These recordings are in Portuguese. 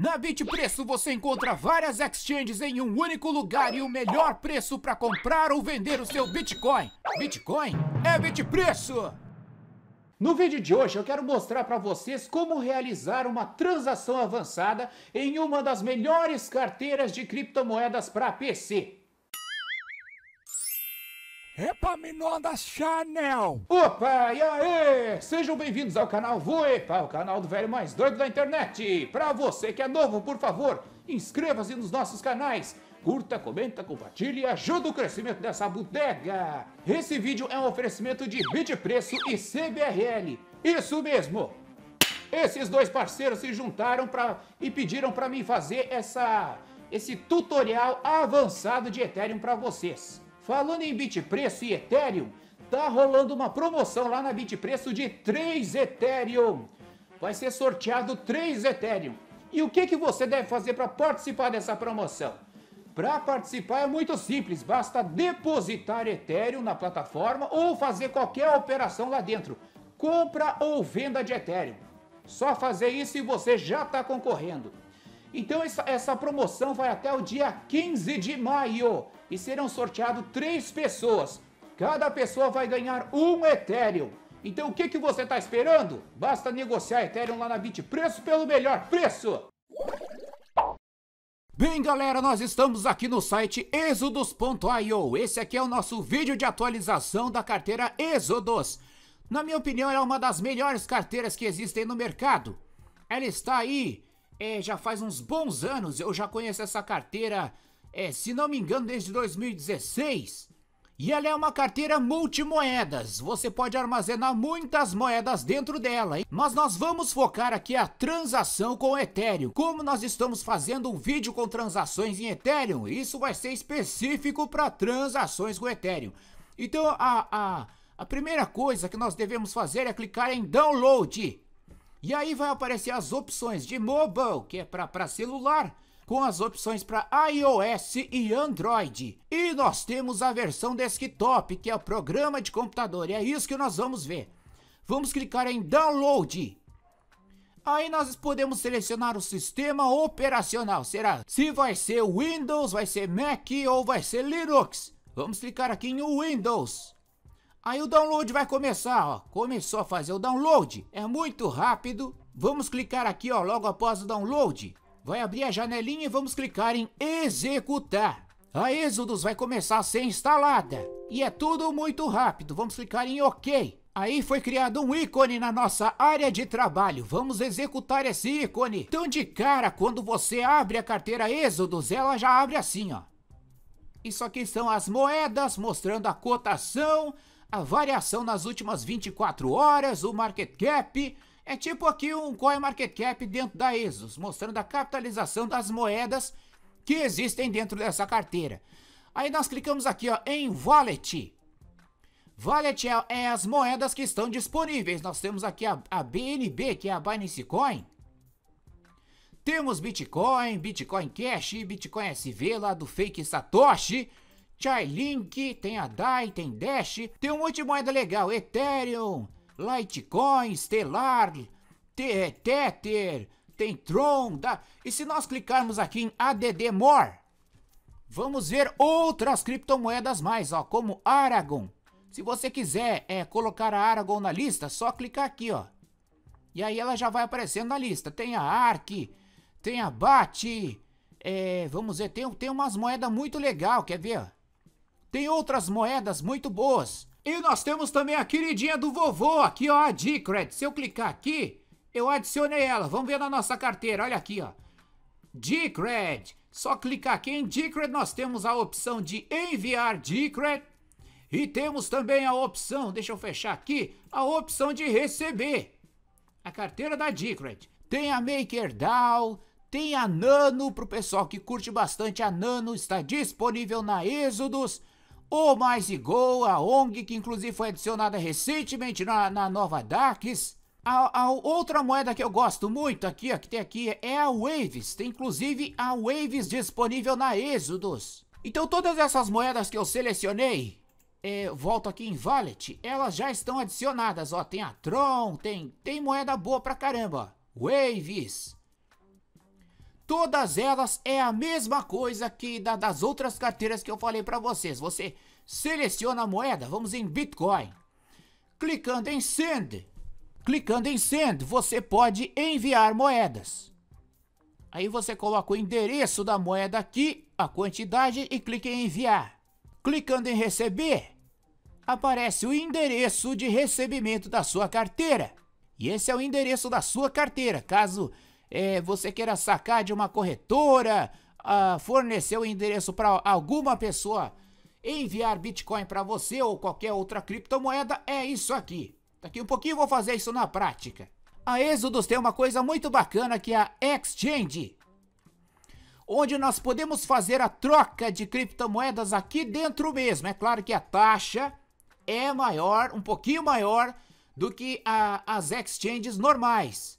Na Bitpreço você encontra várias exchanges em um único lugar e o melhor preço para comprar ou vender o seu Bitcoin. Bitcoin é Bitpreço! No vídeo de hoje eu quero mostrar para vocês como realizar uma transação avançada em uma das melhores carteiras de criptomoedas para PC. Epaminondas Chanel! Opa, e aê! Sejam bem-vindos ao canal Voepa, tá? o canal do velho mais doido da internet! Pra você que é novo, por favor, inscreva-se nos nossos canais! Curta, comenta, compartilhe e ajuda o crescimento dessa bodega! Esse vídeo é um oferecimento de Bitpreço e CBRL. Isso mesmo! Esses dois parceiros se juntaram pra, e pediram para mim fazer essa, esse tutorial avançado de Ethereum para vocês. Falando em Bitpreço e Ethereum, tá rolando uma promoção lá na Bitpreço de 3 Ethereum. Vai ser sorteado 3 Ethereum. E o que, que você deve fazer para participar dessa promoção? Para participar é muito simples, basta depositar Ethereum na plataforma ou fazer qualquer operação lá dentro, compra ou venda de Ethereum. Só fazer isso e você já está concorrendo. Então essa, essa promoção vai até o dia 15 de maio e serão sorteados três pessoas. Cada pessoa vai ganhar um Ethereum. Então o que, que você está esperando? Basta negociar Ethereum lá na Preço pelo melhor preço! Bem, galera, nós estamos aqui no site exodus.io. Esse aqui é o nosso vídeo de atualização da carteira Exodus. Na minha opinião, ela é uma das melhores carteiras que existem no mercado. Ela está aí é, já faz uns bons anos. Eu já conheço essa carteira é, se não me engano, desde 2016. E ela é uma carteira multimoedas, você pode armazenar muitas moedas dentro dela, hein? Mas nós vamos focar aqui a transação com Ethereum. Como nós estamos fazendo um vídeo com transações em Ethereum, isso vai ser específico para transações com Ethereum. Então a, a, a primeira coisa que nós devemos fazer é clicar em Download. E aí vai aparecer as opções de mobile, que é para celular, com as opções para iOS e Android. E nós temos a versão desktop, que é o programa de computador, e é isso que nós vamos ver. Vamos clicar em Download. Aí nós podemos selecionar o sistema operacional, será se vai ser Windows, vai ser Mac ou vai ser Linux. Vamos clicar aqui em Windows. Aí o download vai começar, ó. Começou a fazer o download. É muito rápido. Vamos clicar aqui, ó, logo após o download. Vai abrir a janelinha e vamos clicar em executar. A Exodus vai começar a ser instalada. E é tudo muito rápido. Vamos clicar em OK. Aí foi criado um ícone na nossa área de trabalho. Vamos executar esse ícone. Então de cara, quando você abre a carteira Exodus, ela já abre assim, ó. Isso aqui são as moedas mostrando a cotação, a variação nas últimas 24 horas, o market cap, é tipo aqui um Coin Market Cap dentro da Exos, mostrando a capitalização das moedas que existem dentro dessa carteira. Aí nós clicamos aqui ó, em Wallet. Wallet é, é as moedas que estão disponíveis. Nós temos aqui a, a BNB, que é a Binance Coin. Temos Bitcoin, Bitcoin Cash, Bitcoin SV lá do fake Satoshi. Chainlink, tem a DAI, tem Dash, tem um monte de moeda legal, Ethereum, Litecoin, Stellar, Tether, tem Tron. Tá? E se nós clicarmos aqui em ADD More, vamos ver outras criptomoedas mais, ó, como Aragon. Se você quiser é, colocar a Aragon na lista, só clicar aqui, ó. E aí ela já vai aparecendo na lista. Tem a ARC, tem a BAT, é, vamos ver, tem, tem umas moedas muito legais, quer ver? Tem outras moedas muito boas. E nós temos também a queridinha do vovô, aqui ó, a Decred. Se eu clicar aqui, eu adicionei ela. Vamos ver na nossa carteira, olha aqui ó. Decred. Só clicar aqui em Decred, nós temos a opção de enviar Decred. E temos também a opção, deixa eu fechar aqui, a opção de receber. A carteira da Decred. Tem a MakerDAO, tem a Nano, para o pessoal que curte bastante a Nano, está disponível na Exodus. O Mais igual a ONG, que inclusive foi adicionada recentemente na, na nova DAX. A, a, outra moeda que eu gosto muito aqui, ó, que tem aqui, é a Waves. Tem inclusive a Waves disponível na Exodus. Então todas essas moedas que eu selecionei, é, volto aqui em Wallet, elas já estão adicionadas. Ó, tem a Tron, tem, tem moeda boa pra caramba. Waves, todas elas é a mesma coisa que da, das outras carteiras que eu falei para vocês. Você seleciona a moeda, vamos em Bitcoin. Clicando em Send, clicando em Send, você pode enviar moedas. Aí você coloca o endereço da moeda aqui, a quantidade e clica em enviar. Clicando em receber, aparece o endereço de recebimento da sua carteira. E esse é o endereço da sua carteira, caso é, você queira sacar de uma corretora, uh, fornecer o endereço para alguma pessoa enviar Bitcoin para você ou qualquer outra criptomoeda, é isso aqui. Daqui um pouquinho eu vou fazer isso na prática. A Exodus tem uma coisa muito bacana que é a Exchange, onde nós podemos fazer a troca de criptomoedas aqui dentro mesmo. É claro que a taxa é maior, um pouquinho maior do que a, as exchanges normais.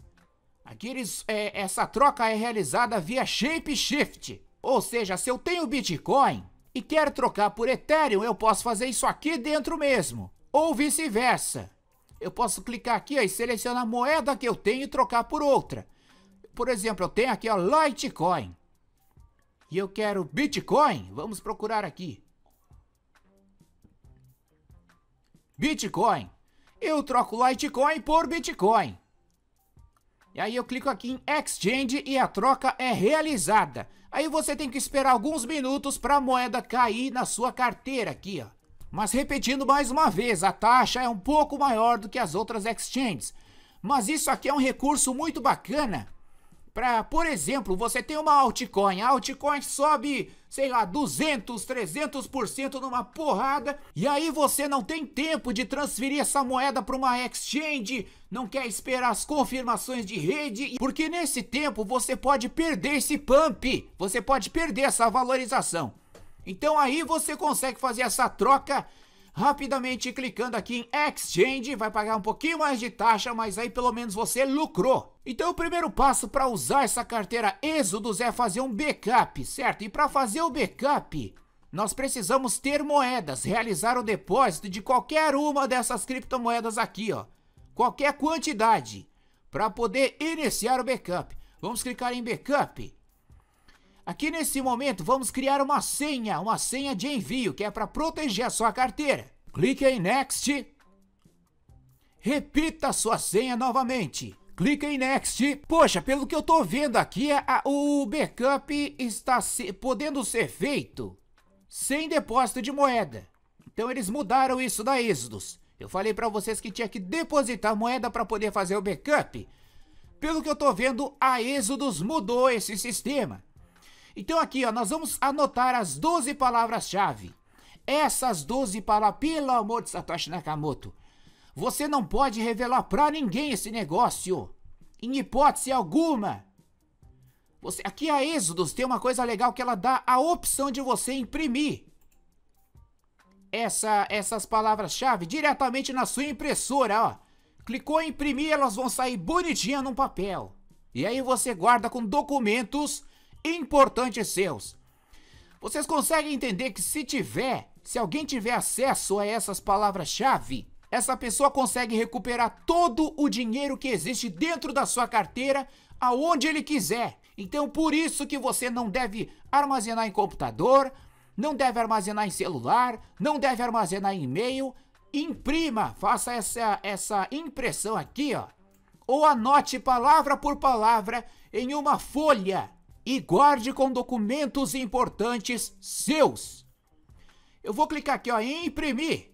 Aqui eles, é, essa troca é realizada via Shapeshift. Ou seja, se eu tenho Bitcoin e quero trocar por Ethereum, eu posso fazer isso aqui dentro mesmo. Ou vice-versa. Eu posso clicar aqui ó, e selecionar a moeda que eu tenho e trocar por outra. Por exemplo, eu tenho aqui ó, Litecoin. E eu quero Bitcoin. Vamos procurar aqui. Bitcoin. Eu troco Litecoin por Bitcoin. E aí eu clico aqui em Exchange e a troca é realizada. Aí você tem que esperar alguns minutos para a moeda cair na sua carteira aqui, ó. Mas repetindo mais uma vez, a taxa é um pouco maior do que as outras exchanges. Mas isso aqui é um recurso muito bacana Pra, por exemplo, você tem uma altcoin, a altcoin sobe, sei lá, 200, 300% numa porrada, e aí você não tem tempo de transferir essa moeda para uma exchange, não quer esperar as confirmações de rede, porque nesse tempo você pode perder esse pump, você pode perder essa valorização. Então aí você consegue fazer essa troca rapidamente clicando aqui em Exchange, vai pagar um pouquinho mais de taxa, mas aí pelo menos você lucrou. Então o primeiro passo para usar essa carteira Exodus é fazer um backup, certo? E para fazer o backup, nós precisamos ter moedas, realizar o depósito de qualquer uma dessas criptomoedas aqui, ó. Qualquer quantidade, para poder iniciar o backup. Vamos clicar em backup. Aqui nesse momento vamos criar uma senha, uma senha de envio que é para proteger a sua carteira. Clique em Next. Repita sua senha novamente. Clique em Next. Poxa, pelo que eu tô vendo aqui, é a, o backup está se, podendo ser feito sem depósito de moeda. Então eles mudaram isso da Exodus. Eu falei para vocês que tinha que depositar moeda para poder fazer o backup. Pelo que eu tô vendo, a Exodus mudou esse sistema. Então aqui, ó, nós vamos anotar as 12 palavras-chave. Essas 12 palavras, pelo amor de Satoshi Nakamoto, você não pode revelar pra ninguém esse negócio. Em hipótese alguma. Você, aqui a Êxodos tem uma coisa legal que ela dá a opção de você imprimir essa, essas palavras-chave diretamente na sua impressora, ó. Clicou em imprimir, elas vão sair bonitinha num papel. E aí você guarda com documentos importantes seus. Vocês conseguem entender que se tiver, se alguém tiver acesso a essas palavras-chave, essa pessoa consegue recuperar todo o dinheiro que existe dentro da sua carteira aonde ele quiser. Então por isso que você não deve armazenar em computador, não deve armazenar em celular, não deve armazenar em e-mail. Imprima, faça essa, essa impressão aqui, ó. Ou anote palavra por palavra em uma folha e guarde com documentos importantes seus. Eu vou clicar aqui ó, em imprimir.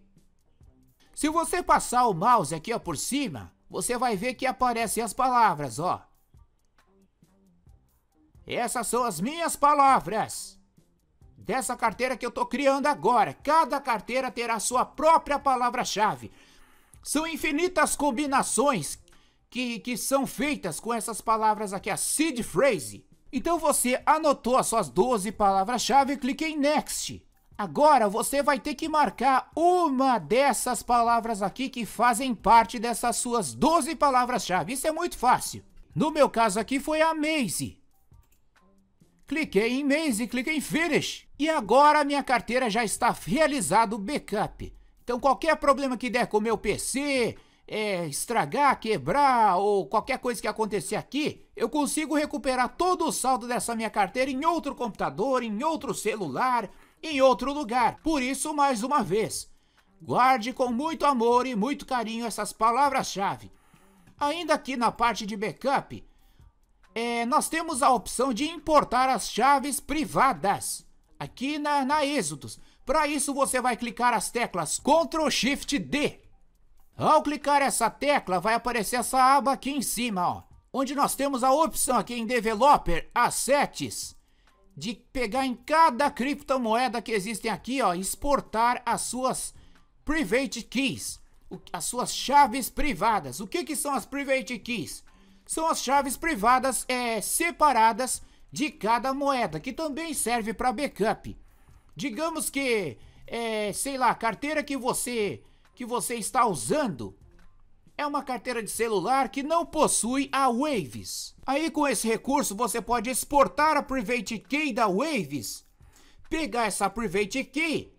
Se você passar o mouse aqui ó, por cima, você vai ver que aparecem as palavras, ó. Essas são as minhas palavras. Dessa carteira que eu estou criando agora. Cada carteira terá sua própria palavra-chave. São infinitas combinações que, que são feitas com essas palavras aqui, a seed phrase. Então você anotou as suas 12 palavras-chave e clique em Next. Agora você vai ter que marcar uma dessas palavras aqui que fazem parte dessas suas 12 palavras-chave. Isso é muito fácil. No meu caso aqui foi a Maze. Cliquei em Maze, cliquei em Finish. E agora minha carteira já está realizada o backup. Então qualquer problema que der com o meu PC, é, estragar, quebrar ou qualquer coisa que acontecer aqui, eu consigo recuperar todo o saldo dessa minha carteira em outro computador, em outro celular, em outro lugar. Por isso, mais uma vez, guarde com muito amor e muito carinho essas palavras-chave. Ainda aqui na parte de backup, é, nós temos a opção de importar as chaves privadas aqui na, na Para isso, você vai clicar as teclas Ctrl Shift D ao clicar essa tecla, vai aparecer essa aba aqui em cima, ó, onde nós temos a opção aqui em Developer, Assets, de pegar em cada criptomoeda que existem aqui, ó, exportar as suas Private Keys, as suas chaves privadas. O que, que são as Private Keys? São as chaves privadas é, separadas de cada moeda, que também serve para backup. Digamos que, é, sei lá, a carteira que você que você está usando é uma carteira de celular que não possui a Waves. Aí com esse recurso você pode exportar a Private Key da Waves, pegar essa Private Key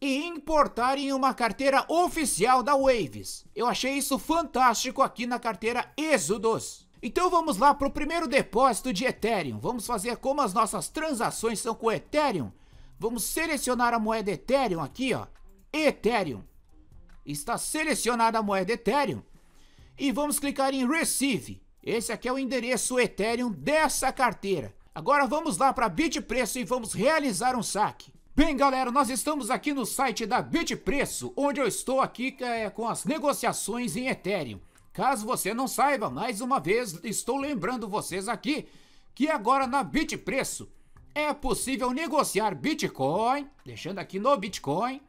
e importar em uma carteira oficial da Waves. Eu achei isso fantástico aqui na carteira Exodus. Então vamos lá para o primeiro depósito de Ethereum. Vamos fazer como as nossas transações são com Ethereum. Vamos selecionar a moeda Ethereum aqui, ó. Ethereum está selecionada a moeda Ethereum e vamos clicar em Receive. Esse aqui é o endereço Ethereum dessa carteira. Agora vamos lá para Bitpreço e vamos realizar um saque. Bem galera, nós estamos aqui no site da Bitpreço, onde eu estou aqui é com as negociações em Ethereum. Caso você não saiba, mais uma vez estou lembrando vocês aqui que agora na Bitpreço é possível negociar Bitcoin, deixando aqui no Bitcoin,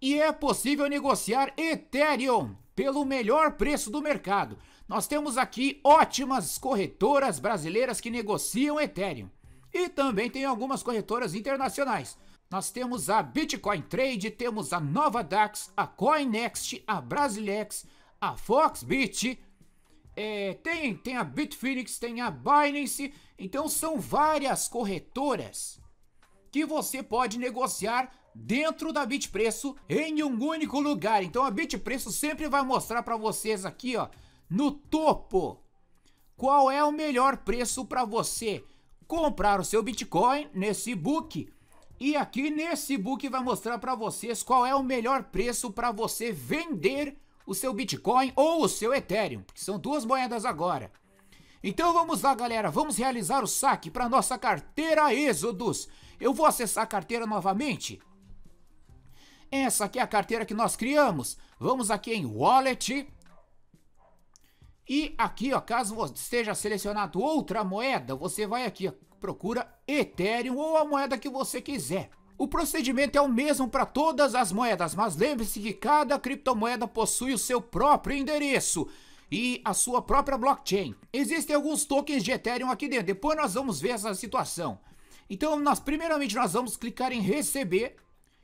e é possível negociar Ethereum pelo melhor preço do mercado. Nós temos aqui ótimas corretoras brasileiras que negociam Ethereum e também tem algumas corretoras internacionais. Nós temos a Bitcoin Trade, temos a Nova Dax, a Coinext, a Brasilex, a Foxbit, é, tem, tem a Bitfinex, tem a Binance. Então são várias corretoras que você pode negociar dentro da Bitpreço em um único lugar. Então a Bitpreço sempre vai mostrar para vocês aqui, ó, no topo, qual é o melhor preço para você comprar o seu Bitcoin nesse book. E aqui nesse book vai mostrar para vocês qual é o melhor preço para você vender o seu Bitcoin ou o seu Ethereum, que são duas moedas agora. Então vamos lá, galera, vamos realizar o saque para nossa carteira Exodus. Eu vou acessar a carteira novamente essa aqui é a carteira que nós criamos. Vamos aqui em Wallet. E aqui, ó, caso você esteja selecionado outra moeda, você vai aqui, ó, procura Ethereum ou a moeda que você quiser. O procedimento é o mesmo para todas as moedas, mas lembre-se que cada criptomoeda possui o seu próprio endereço e a sua própria blockchain. Existem alguns tokens de Ethereum aqui dentro, depois nós vamos ver essa situação. Então, nós primeiramente nós vamos clicar em receber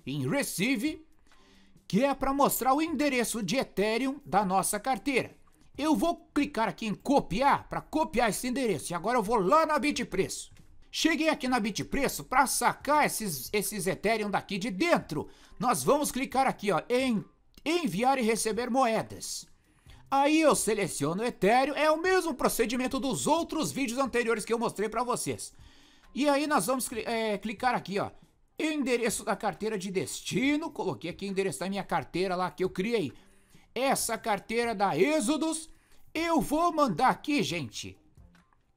em receive que é para mostrar o endereço de Ethereum da nossa carteira. Eu vou clicar aqui em copiar para copiar esse endereço e agora eu vou lá na Bitpreço. Cheguei aqui na Bitpreço para sacar esses, esses Ethereum daqui de dentro. Nós vamos clicar aqui ó, em enviar e receber moedas. Aí eu seleciono Ethereum, é o mesmo procedimento dos outros vídeos anteriores que eu mostrei para vocês. E aí nós vamos é, clicar aqui ó, endereço da carteira de destino, coloquei aqui endereço da minha carteira lá que eu criei. Essa carteira da Êxodos, eu vou mandar aqui, gente.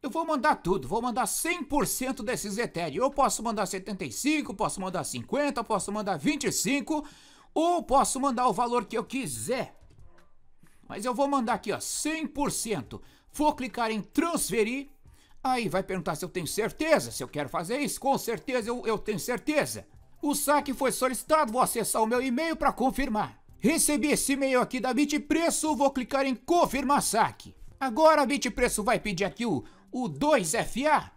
Eu vou mandar tudo, vou mandar 100% desses Ethereum. Eu posso mandar 75, posso mandar 50, posso mandar 25, ou posso mandar o valor que eu quiser. Mas eu vou mandar aqui, ó, 100%. Vou clicar em transferir Aí vai perguntar se eu tenho certeza, se eu quero fazer isso. Com certeza eu, eu tenho certeza. O saque foi solicitado, vou acessar o meu e-mail para confirmar. Recebi esse e-mail aqui da Bitpreço, vou clicar em confirmar saque. Agora a Bitpreço vai pedir aqui o, o 2FA,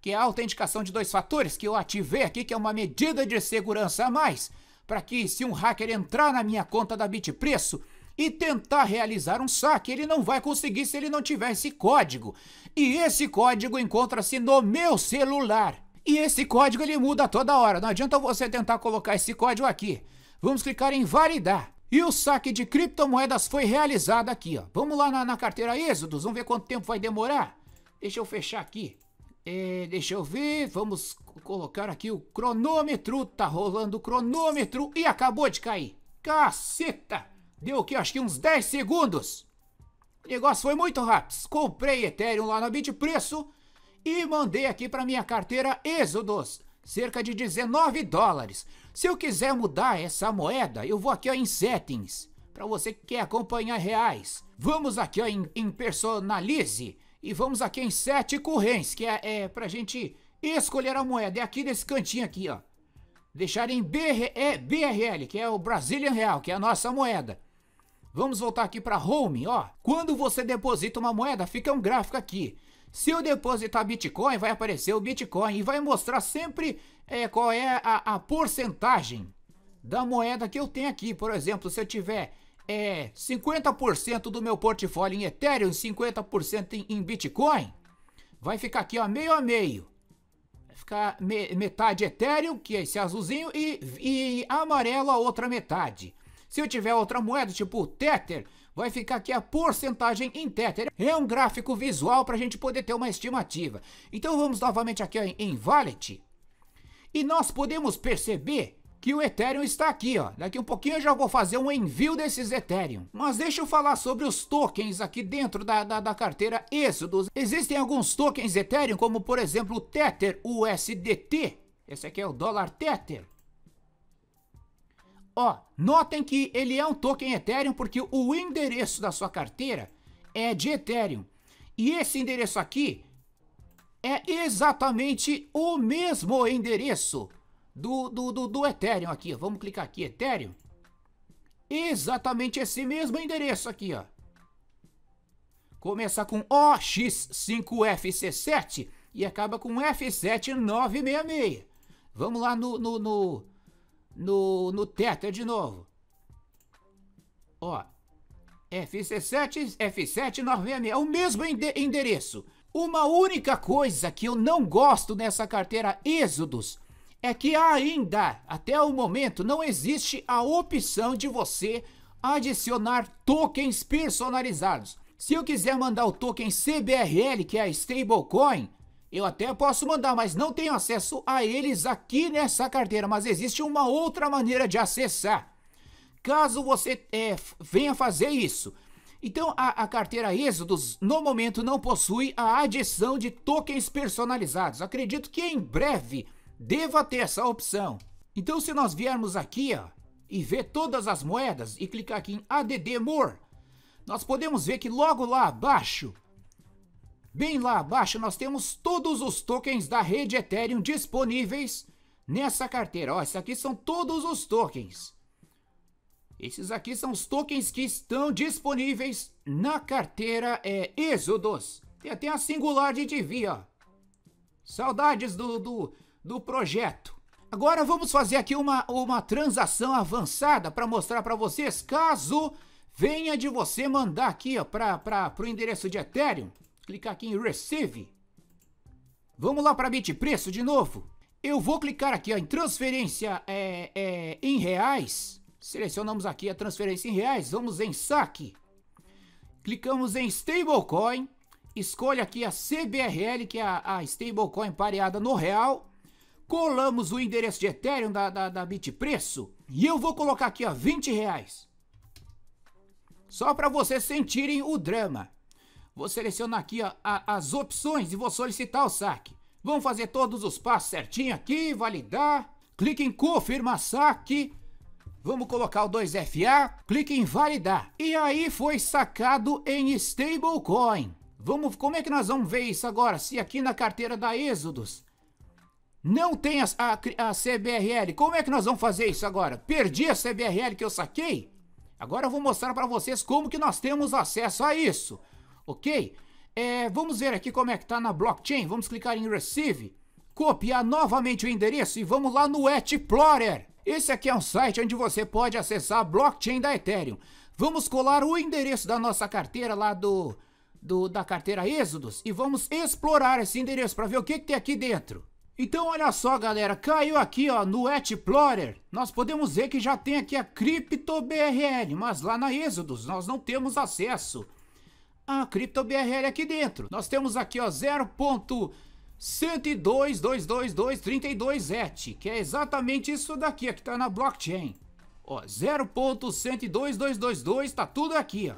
que é a autenticação de dois fatores que eu ativei aqui, que é uma medida de segurança a mais, para que se um hacker entrar na minha conta da Bitpreço, e tentar realizar um saque. Ele não vai conseguir se ele não tiver esse código. E esse código encontra-se no meu celular. E esse código ele muda toda hora. Não adianta você tentar colocar esse código aqui. Vamos clicar em validar. E o saque de criptomoedas foi realizado aqui, ó. Vamos lá na, na carteira Êxodos, vamos ver quanto tempo vai demorar. Deixa eu fechar aqui. É, deixa eu ver, vamos colocar aqui o cronômetro. Tá rolando o cronômetro e acabou de cair. Caceta! Deu o quê? Acho que uns 10 segundos. O negócio foi muito rápido. Comprei Ethereum lá na Bitpreço e mandei aqui para minha carteira Exodus, cerca de 19 dólares. Se eu quiser mudar essa moeda, eu vou aqui ó, em settings, para você que quer acompanhar reais. Vamos aqui ó, em, em personalize e vamos aqui em sete correntes, que é, é para gente escolher a moeda. É aqui nesse cantinho aqui, ó. Deixar em BR, é, BRL, que é o Brazilian Real, que é a nossa moeda. Vamos voltar aqui para home, ó. Quando você deposita uma moeda, fica um gráfico aqui. Se eu depositar Bitcoin, vai aparecer o Bitcoin e vai mostrar sempre é, qual é a, a, porcentagem da moeda que eu tenho aqui. Por exemplo, se eu tiver é, 50% do meu portfólio em Ethereum e 50% em, em, Bitcoin, vai ficar aqui ó, meio a meio. Vai ficar me, metade Ethereum, que é esse azulzinho, e, e amarelo a outra metade. Se eu tiver outra moeda, tipo Tether, vai ficar aqui a porcentagem em Tether. É um gráfico visual para a gente poder ter uma estimativa. Então vamos novamente aqui ó, em Wallet. E nós podemos perceber que o Ethereum está aqui, ó. Daqui um pouquinho eu já vou fazer um envio desses Ethereum. Mas deixa eu falar sobre os tokens aqui dentro da, da, da carteira Exodus. Existem alguns tokens Ethereum, como por exemplo o Tether USDT. Esse aqui é o dólar Tether. Ó, notem que ele é um token Ethereum porque o endereço da sua carteira é de Ethereum. E esse endereço aqui é exatamente o mesmo endereço do, do, do, do Ethereum aqui. Vamos clicar aqui, Ethereum. Exatamente esse mesmo endereço aqui, ó. Começa com OX5FC7 e acaba com F7966. Vamos lá no, no, no, no, no teto, é de novo. Ó, F7, F7 é o mesmo endereço. Uma única coisa que eu não gosto nessa carteira Êxodos é que ainda, até o momento, não existe a opção de você adicionar tokens personalizados. Se eu quiser mandar o token CBRL, que é a stablecoin, eu até posso mandar, mas não tenho acesso a eles aqui nessa carteira. Mas existe uma outra maneira de acessar. Caso você é, venha fazer isso. Então, a, a carteira Exodus no momento, não possui a adição de tokens personalizados. Acredito que em breve deva ter essa opção. Então, se nós viermos aqui ó, e ver todas as moedas e clicar aqui em ADD More, nós podemos ver que logo lá abaixo Bem lá abaixo nós temos todos os tokens da rede Ethereum disponíveis nessa carteira. Ó, esses aqui são todos os tokens. Esses aqui são os tokens que estão disponíveis na carteira é, Exodus. Tem até a singular de Divi, ó. Saudades do, do, do projeto. Agora vamos fazer aqui uma, uma transação avançada para mostrar para vocês, caso venha de você mandar aqui para o endereço de Ethereum clicar aqui em Receive. Vamos lá para Bitpreço de novo. Eu vou clicar aqui ó, em transferência é, é, em reais. Selecionamos aqui a transferência em reais. Vamos em saque. Clicamos em stablecoin. Escolha aqui a CBRL, que é a, a stablecoin pareada no real. Colamos o endereço de Ethereum da, da, da Bitpreço. E eu vou colocar aqui ó, 20 reais. Só para vocês sentirem o drama. Vou selecionar aqui a, a, as opções e vou solicitar o saque. Vamos fazer todos os passos certinho aqui, validar. Clique em confirmar saque. Vamos colocar o 2FA, clique em validar. E aí foi sacado em stablecoin. Vamos, como é que nós vamos ver isso agora? Se aqui na carteira da Exodus não tem a, a, a CBRL, como é que nós vamos fazer isso agora? Perdi a CBRL que eu saquei? Agora eu vou mostrar para vocês como que nós temos acesso a isso ok? É, vamos ver aqui como é que está na blockchain. Vamos clicar em Receive, copiar novamente o endereço e vamos lá no Etplorer. Esse aqui é um site onde você pode acessar a blockchain da Ethereum. Vamos colar o endereço da nossa carteira lá do, do da carteira Exodus e vamos explorar esse endereço para ver o que, que tem aqui dentro. Então olha só galera, caiu aqui ó, no Explorer, nós podemos ver que já tem aqui a CryptoBRL, mas lá na Exodus nós não temos acesso a CryptoBRL aqui dentro. Nós temos aqui ó 0.102.222.32.et, que é exatamente isso daqui ó, que está na blockchain. Ó, 0.102.222, está tudo aqui, ó.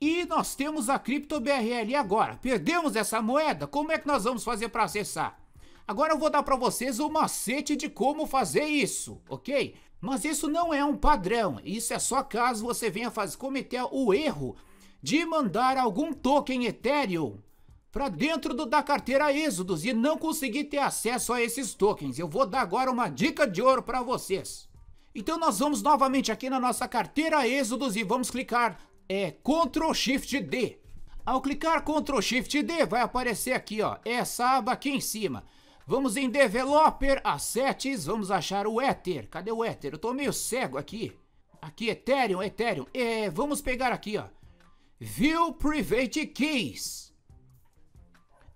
E nós temos a CryptoBRL agora. Perdemos essa moeda? Como é que nós vamos fazer para acessar? Agora eu vou dar para vocês o macete de como fazer isso, ok? Mas isso não é um padrão, isso é só caso você venha fazer, cometer o erro de mandar algum token Ethereum para dentro do, da carteira Exodus e não conseguir ter acesso a esses tokens. Eu vou dar agora uma dica de ouro para vocês. Então nós vamos novamente aqui na nossa carteira Exodus e vamos clicar é, Ctrl Shift D. Ao clicar Ctrl Shift D vai aparecer aqui ó, essa aba aqui em cima. Vamos em Developer, Assets, vamos achar o Ether. Cadê o Ether? Eu tô meio cego aqui. Aqui, Ethereum, Ethereum. É, vamos pegar aqui ó, View Private Keys.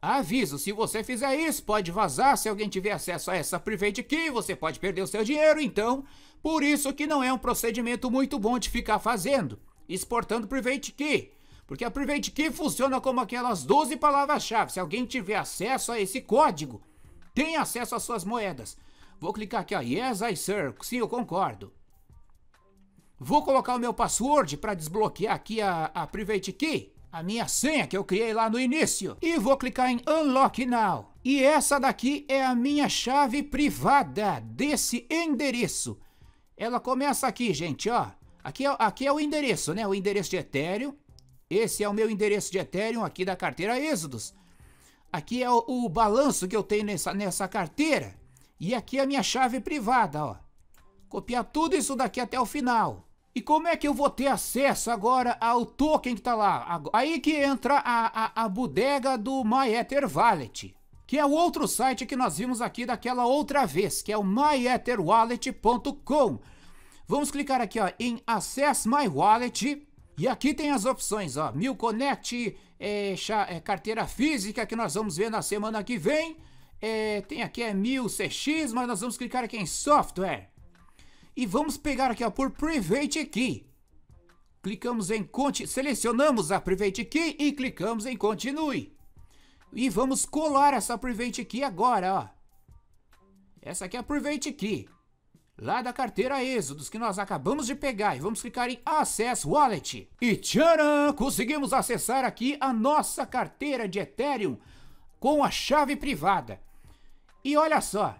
Aviso, se você fizer isso, pode vazar. Se alguém tiver acesso a essa private key, você pode perder o seu dinheiro. Então, por isso que não é um procedimento muito bom de ficar fazendo, exportando private key. Porque a private key funciona como aquelas 12 palavras-chave. Se alguém tiver acesso a esse código, tem acesso às suas moedas. Vou clicar aqui, ó. Yes, I sir. Sim, eu concordo. Vou colocar o meu password para desbloquear aqui a, a Private Key, a minha senha que eu criei lá no início. E vou clicar em Unlock Now. E essa daqui é a minha chave privada desse endereço. Ela começa aqui, gente, ó. Aqui é, aqui é o endereço, né? O endereço de Ethereum. Esse é o meu endereço de Ethereum aqui da carteira Exodus. Aqui é o, o balanço que eu tenho nessa, nessa carteira. E aqui é a minha chave privada, ó. Copiar tudo isso daqui até o final. E como é que eu vou ter acesso agora ao token que tá lá? Aí que entra a, a, a bodega do MyEtherWallet, que é o outro site que nós vimos aqui daquela outra vez, que é o myetherwallet.com. Vamos clicar aqui ó, em Acess My Wallet e aqui tem as opções, ó, Mil Connect, é, é, carteira física que nós vamos ver na semana que vem. É, tem aqui é 1000 CX, mas nós vamos clicar aqui em Software. E vamos pegar aqui ó, por Private Key. Clicamos em Conte, selecionamos a Private Key e clicamos em Continue. E vamos colar essa Private Key agora, ó. Essa aqui é a Private Key. Lá da carteira Êxodos que nós acabamos de pegar e vamos clicar em Access Wallet. E tcharam! Conseguimos acessar aqui a nossa carteira de Ethereum com a chave privada. E olha só,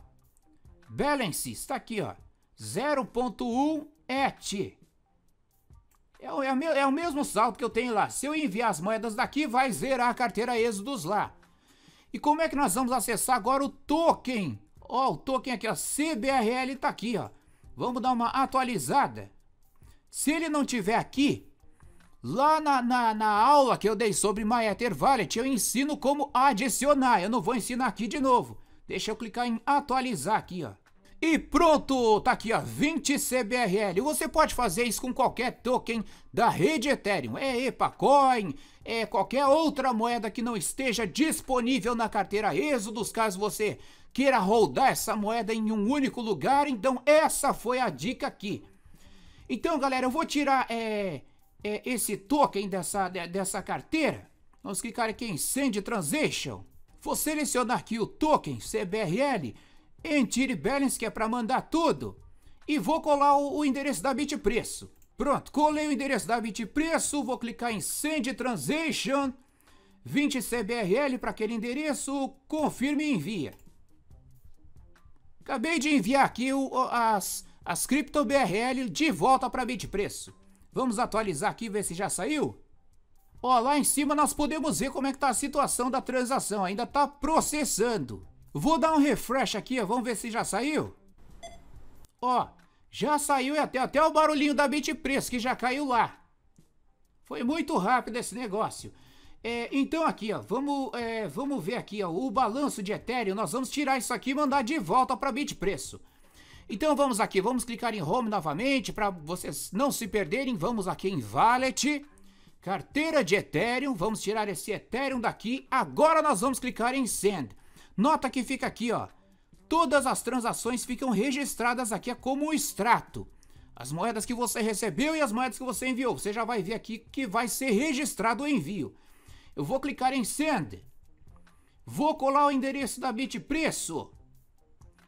Balance está aqui, ó. 0.1 ET. É o, é, o é o mesmo saldo que eu tenho lá. Se eu enviar as moedas daqui, vai zerar a carteira Êxodos lá. E como é que nós vamos acessar agora o token? Ó, o token aqui, ó, CBRL tá aqui, ó. Vamos dar uma atualizada. Se ele não tiver aqui, lá na, na, na aula que eu dei sobre MyEther Wallet, eu ensino como adicionar. Eu não vou ensinar aqui de novo. Deixa eu clicar em atualizar aqui, ó. E pronto, tá aqui a 20 CBRL. Você pode fazer isso com qualquer token da rede Ethereum. É EPACoin, é qualquer outra moeda que não esteja disponível na carteira Exodus, caso você queira rodar essa moeda em um único lugar. Então essa foi a dica aqui. Então, galera, eu vou tirar é, é, esse token dessa, dessa carteira. Vamos clicar aqui em Send Transition. Vou selecionar aqui o token CBRL Entire Balance, que é para mandar tudo. E vou colar o, o endereço da Bitpreço. Pronto, colei o endereço da Bitpreço, vou clicar em Send Transaction, 20 CBRL para aquele endereço, confirme e envia. Acabei de enviar aqui o, as, as Crypto BRL de volta para Bitpreço. Vamos atualizar aqui ver se já saiu. Ó, lá em cima nós podemos ver como é que está a situação da transação, ainda está processando. Vou dar um refresh aqui, ó, vamos ver se já saiu. Ó, já saiu e é até, até o barulhinho da Bitpress que já caiu lá. Foi muito rápido esse negócio. É, então aqui, ó, vamos, é, vamos ver aqui, ó, o balanço de Ethereum, nós vamos tirar isso aqui e mandar de volta para Bitpreço. Então vamos aqui, vamos clicar em Home novamente para vocês não se perderem, vamos aqui em Wallet, carteira de Ethereum, vamos tirar esse Ethereum daqui, agora nós vamos clicar em Send. Nota que fica aqui, ó. Todas as transações ficam registradas aqui é como extrato. As moedas que você recebeu e as moedas que você enviou. Você já vai ver aqui que vai ser registrado o envio. Eu vou clicar em Send. Vou colar o endereço da Bitpreço.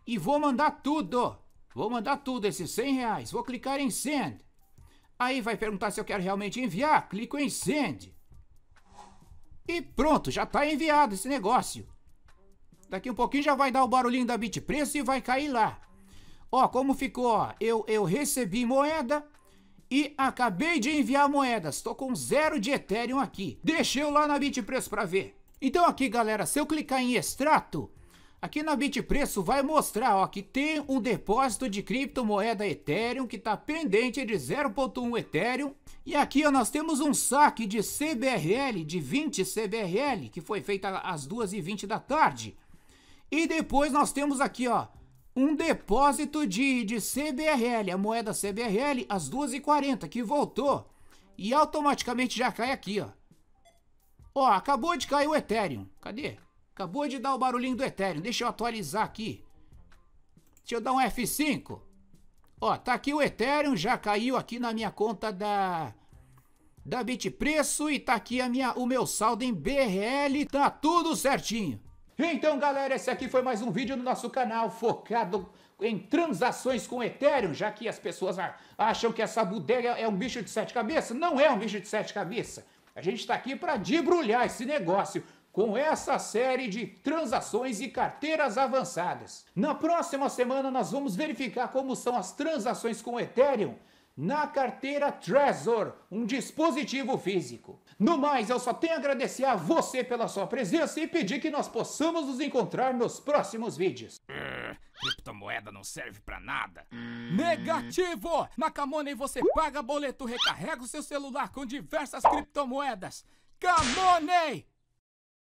E vou mandar tudo. Vou mandar tudo, esses 100 reais. Vou clicar em Send. Aí vai perguntar se eu quero realmente enviar. Clico em Send. E pronto, já está enviado esse negócio. Daqui um pouquinho já vai dar o barulhinho da Bitpreço e vai cair lá. Ó, como ficou, ó. Eu, eu recebi moeda e acabei de enviar moedas. Tô com zero de Ethereum aqui. Deixei lá na Bitpreço pra ver. Então aqui, galera, se eu clicar em extrato, aqui na Bitpreço vai mostrar, ó, que tem um depósito de criptomoeda Ethereum que tá pendente de 0.1 Ethereum. E aqui, ó, nós temos um saque de CBRL, de 20 CBRL, que foi feito às 2h20 da tarde. E depois nós temos aqui, ó, um depósito de, de CBRL, a moeda CBRL, às 2h40, que voltou. E automaticamente já cai aqui, ó. Ó, acabou de cair o Ethereum. Cadê? Acabou de dar o barulhinho do Ethereum. Deixa eu atualizar aqui. Deixa eu dar um F5. Ó, tá aqui o Ethereum, já caiu aqui na minha conta da da Bitpreço e tá aqui a minha, o meu saldo em BRL, tá tudo certinho. Então, galera, esse aqui foi mais um vídeo do nosso canal focado em transações com Ethereum, já que as pessoas acham que essa bodega é um bicho de sete cabeças. Não é um bicho de sete cabeças. A gente está aqui para debrulhar esse negócio com essa série de transações e carteiras avançadas. Na próxima semana nós vamos verificar como são as transações com Ethereum na carteira Trezor, um dispositivo físico. No mais, eu só tenho a agradecer a você pela sua presença e pedir que nós possamos nos encontrar nos próximos vídeos. Hum, criptomoeda não serve pra nada. Negativo! Na Camoney você paga boleto, recarrega o seu celular com diversas criptomoedas. Camoney!